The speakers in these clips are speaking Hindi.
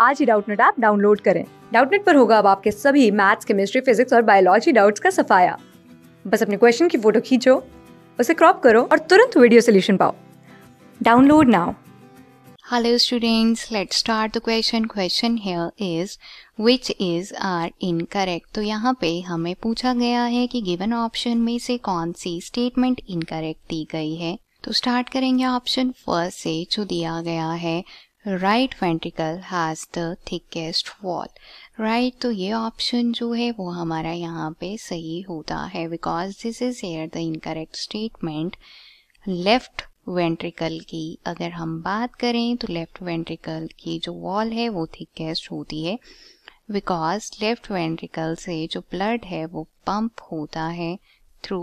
आज ही डाउटनेट ऐप डाउनलोड करें डाउटनेट पर होगा अब आपके सभी मैथ्स केमिस्ट्री फिजिक्स और बायोलॉजी डाउट्स का सफाया बस अपने क्वेश्चन की फोटो खींचो उसे क्रॉप करो और तुरंत वीडियो सोल्यूशन पाओ download now Hello students, let's start the question Question here is which is are incorrect. तो यहाँ पे हमें पूछा गया है कि गिवन ऑप्शन में से कौन सी स्टेटमेंट इनकरेक्ट दी गई है तो स्टार्ट करेंगे ऑप्शन फर्स्ट से जो दिया गया है right ventricle has the thickest wall right तो ये ऑप्शन जो है वो हमारा यहाँ पे सही होता है because this is here the incorrect statement left ventricle की अगर हम बात करें तो लेफ्ट वेंट्रिकल की जो वॉल है वो थिकेस्ट होती है बिकॉज लेफ्ट वेंट्रिकल से जो ब्लड है वो पंप होता है 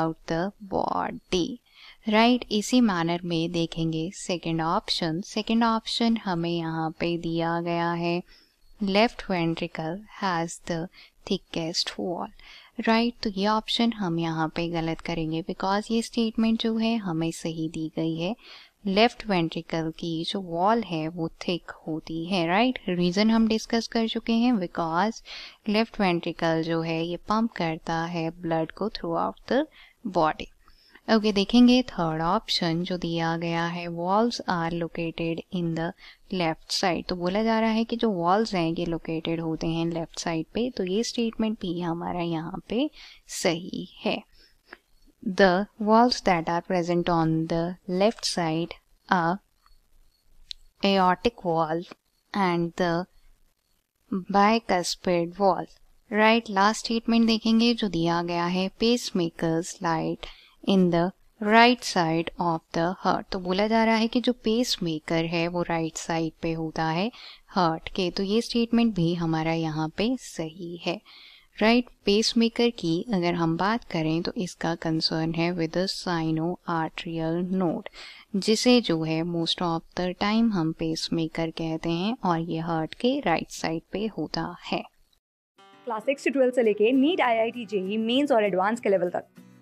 throughout the body right right, इसी मैनर में देखेंगे सेकेंड ऑप्शन सेकेंड ऑप्शन हमें यहाँ पे दिया गया है left ventricle has the thickest wall right तो ये ऑप्शन हम यहाँ पे गलत करेंगे बिकॉज ये स्टेटमेंट जो है हमें सही दी गई है लेफ्ट वेंट्रिकल की जो वॉल है वो थिक होती है राइट right? रीज़न हम डिस्कस कर चुके हैं बिकॉज लेफ्ट वेंट्रिकल जो है ये पंप करता है ब्लड को throughout the body okay okay, देखेंगे थर्ड ऑप्शन जो दिया गया है walls are located in the left side तो बोला जा रहा है कि जो वॉल्स हैं ये लोकेटेड होते हैं लेफ्ट साइड पे तो ये स्टेटमेंट भी हमारा यहाँ पे सही है the walls that are present on the left side are aortic and the the bicuspid right last statement देखेंगे जो दिया गया है pacemaker slide in the right side of the heart तो बोला जा रहा है कि जो पेस मेकर है वो राइट right साइड पे होता है हर्ट के तो ये स्टेटमेंट भी हमारा यहाँ पे सही है राइट right, मेकर की अगर हम बात करें तो इसका कंसर्न है विद साइनो आर्ट्रियल नोड जिसे जो है मोस्ट ऑफ द टाइम हम पेस मेकर कहते हैं और ये हर्ट के राइट right साइड पे होता है क्लास सिक्स से लेके NEET I I T J mains और एडवांस के लेवल तक